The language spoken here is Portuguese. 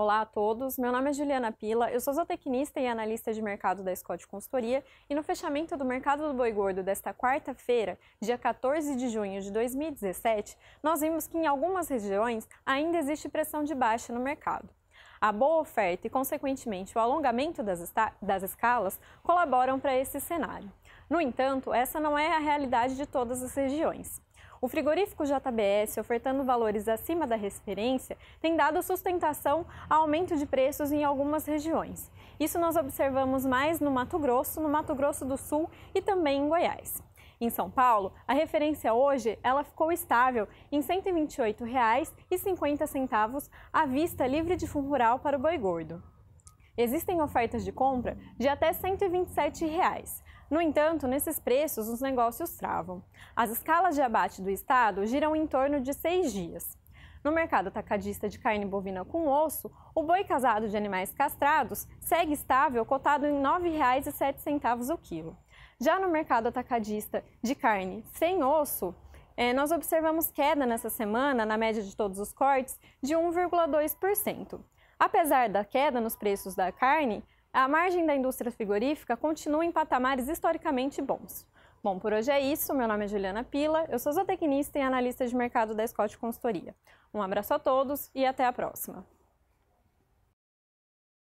Olá a todos, meu nome é Juliana Pila, eu sou zootecnista e analista de mercado da Scott Consultoria e no fechamento do mercado do boi gordo desta quarta-feira, dia 14 de junho de 2017, nós vimos que em algumas regiões ainda existe pressão de baixa no mercado. A boa oferta e, consequentemente, o alongamento das, das escalas colaboram para esse cenário. No entanto, essa não é a realidade de todas as regiões. O frigorífico JBS, ofertando valores acima da referência, tem dado sustentação a aumento de preços em algumas regiões. Isso nós observamos mais no Mato Grosso, no Mato Grosso do Sul e também em Goiás. Em São Paulo, a referência hoje ela ficou estável em R$ 128,50 à vista livre de fundo rural para o boi gordo. Existem ofertas de compra de até R$ 127. Reais. No entanto, nesses preços, os negócios travam. As escalas de abate do Estado giram em torno de seis dias. No mercado atacadista de carne bovina com osso, o boi casado de animais castrados segue estável, cotado em R$ 9,07 o quilo. Já no mercado atacadista de carne sem osso, é, nós observamos queda nessa semana, na média de todos os cortes, de 1,2%. Apesar da queda nos preços da carne, a margem da indústria frigorífica continua em patamares historicamente bons. Bom, por hoje é isso. Meu nome é Juliana Pila, eu sou zootecnista e analista de mercado da Scott Consultoria. Um abraço a todos e até a próxima.